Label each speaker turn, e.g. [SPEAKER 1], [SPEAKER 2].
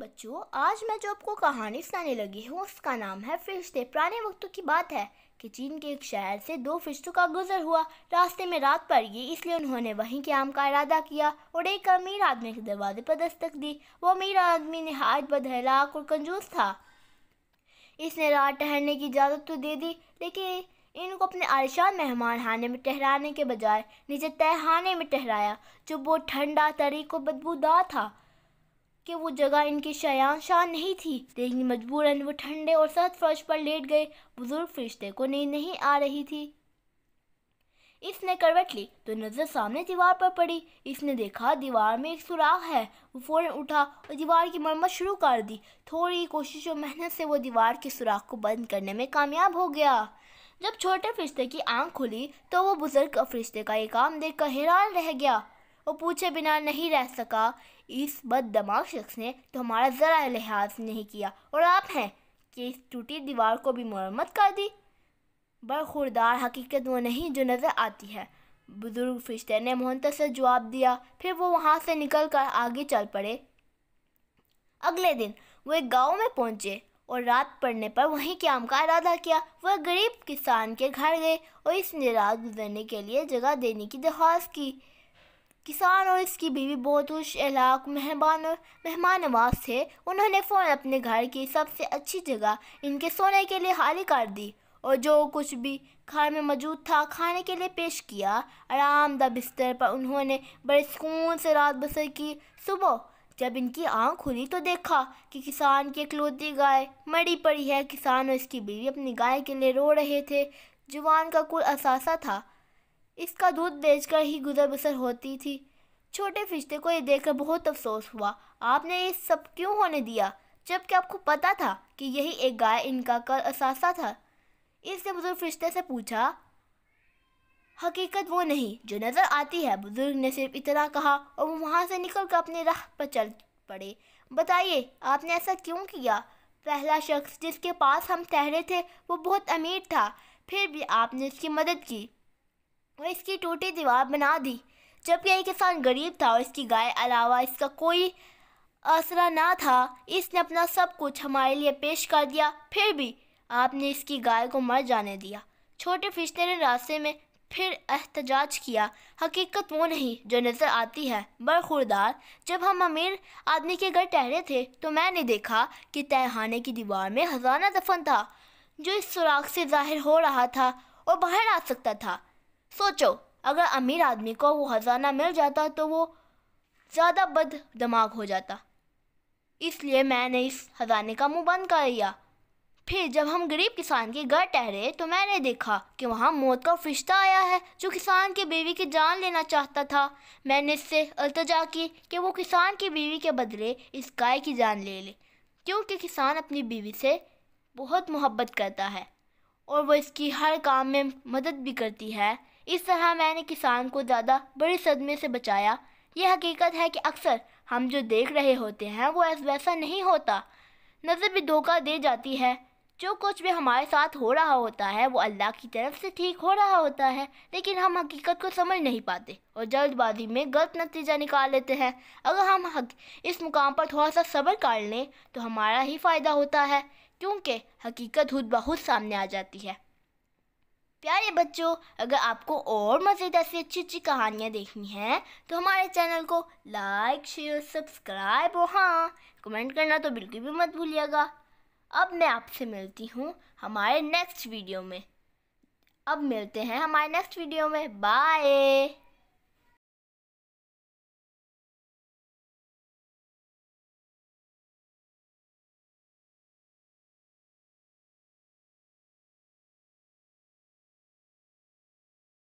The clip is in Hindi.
[SPEAKER 1] बच्चों आज मैं जो आपको कहानी सुनाने लगी हूँ उसका नाम है फरिश्ते पुराने वक्तों की बात है कि चीन के एक शहर से दो फरिश्तों का गुजर हुआ रास्ते में रात पड़ गई इसलिए उन्होंने वहीं के आम का इरादा किया और एक अमीर आदमी के दरवाजे पर दस्तक दी वो अमीर आदमी नहायत बदहलाक और कंजूस था इसने रात ठहरने की इजाज़त तो दे दी लेकिन इनको अपने आलिशान मेहमान खाने में ठहराने के बजाय नीचे तहखाने में ठहराया जो बहुत ठंडा तरीक और बदबूदार था कि वो जगह इनकी शयान शाह नहीं थी लेकिन मजबूरन वो ठंडे और सख्त फर्श पर लेट गए बुजुर्ग फरिश्ते को नींद नहीं आ रही थी इसने करवट ली तो नज़र सामने दीवार पर पड़ी इसने देखा दीवार में एक सुराख है वो फ़ौरन उठा और दीवार की मरम्मत शुरू कर दी थोड़ी कोशिश और मेहनत से वो दीवार के सुराख को बंद करने में कामयाब हो गया जब छोटे फरिश्ते की आंख खुली तो वो बुजुर्ग फरिश्ते का ये काम देखकर हैरान रह गया वो पूछे बिना नहीं रह सका इस बद दिमाग शख्स ने तो हमारा ज़रा लिहाज नहीं किया और आप हैं कि इस टूटी दीवार को भी मरम्मत कर दी बरखुरदार हकीकत वो नहीं जो नज़र आती है बुज़ुर्ग फिश्ते ने मोहनतसर जवाब दिया फिर वो वहाँ से निकल कर आगे चल पड़े अगले दिन वो एक गाँव में पहुँचे और रात पड़ने पर वहीं क्याम का इरादा किया वह गरीब किसान के घर गए और इस निराश गुजरने के लिए जगह देने की दरख्वास्त की किसान और इसकी बीवी बहुत खुश एलाक मेहमान और मेहमान नवाज थे उन्होंने फ़ौरन अपने घर की सबसे अच्छी जगह इनके सोने के लिए खाली कर दी और जो कुछ भी घर में मौजूद था खाने के लिए पेश किया आरामदा बिस्तर पर उन्होंने बड़े सुकून से रात बसर की सुबह जब इनकी आंख खुली तो देखा कि किसान की इकलौती गाय मरी पड़ी है किसान और इसकी बीवी अपनी गाय के लिए रो रहे थे जुबान का कुल असासा था इसका दूध बेचकर ही गुजर बसर होती थी छोटे फिश्ते को ये देखकर बहुत अफसोस हुआ आपने ये सब क्यों होने दिया जबकि आपको पता था कि यही एक गाय इनका कल असासा था इसने बुजुर्ग फिश्ते से पूछा हकीकत वो नहीं जो नज़र आती है बुजुर्ग ने सिर्फ इतना कहा और वो वहाँ से निकल कर अपने राह पर चल पड़े बताइए आपने ऐसा क्यों किया पहला शख्स जिसके पास हम ठहरे थे वो बहुत अमीर था फिर भी आपने इसकी मदद की और इसकी टूटी दीवार बना दी जबकि एक किसान गरीब था और इसकी गाय अलावा इसका कोई आसरा ना था इसने अपना सब कुछ हमारे लिए पेश कर दिया फिर भी आपने इसकी गाय को मर जाने दिया छोटे फिशने ने रास्ते में फिर एहतजाज किया हकीकत वो नहीं जो नज़र आती है बरखुरदार जब हम अमीर आदमी के घर ठहरे थे तो मैंने देखा कि तहखाने की दीवार में हजाना दफन था जो इस सुराख से जाहिर हो रहा था और बाहर आ सकता था सोचो अगर अमीर आदमी को वो ख़जाना मिल जाता तो वो ज़्यादा बद दिमाग हो जाता इसलिए मैंने इस ख़जाने का मुँह बंद कर दिया फिर जब हम गरीब किसान के घर ठहरे तो मैंने देखा कि वहाँ मौत का फरिश्ता आया है जो किसान की बीवी की जान लेना चाहता था मैंने इससे अल्तजा की कि वो किसान की बीवी के बदले इस गाय की जान ले ले क्योंकि किसान अपनी बीवी से बहुत मोहब्बत करता है और वो इसकी हर काम में मदद भी करती है इस तरह मैंने किसान को ज़्यादा बड़े सदमे से बचाया ये हकीकत है कि अक्सर हम जो देख रहे होते हैं वो ऐसा वैसा नहीं होता नज़र भी धोखा दे जाती है जो कुछ भी हमारे साथ हो रहा होता है वो अल्लाह की तरफ से ठीक हो रहा होता है लेकिन हम हकीकत को समझ नहीं पाते और जल्दबाजी में गलत नतीजा निकाल लेते हैं अगर हम हक इस मुकाम पर थोड़ा सा सब्र काट लें तो हमारा ही फ़ायदा होता है क्योंकि हकीकत खुद बहुत सामने आ जाती है प्यारे बच्चों अगर आपको और मज़ेदार से अच्छी अच्छी कहानियाँ देखनी हैं तो हमारे चैनल को लाइक शेयर सब्सक्राइब और हाँ कमेंट करना तो बिल्कुल भी मत भूलिएगा अब मैं आपसे मिलती हूँ हमारे नेक्स्ट वीडियो में अब मिलते हैं हमारे नेक्स्ट वीडियो में बाय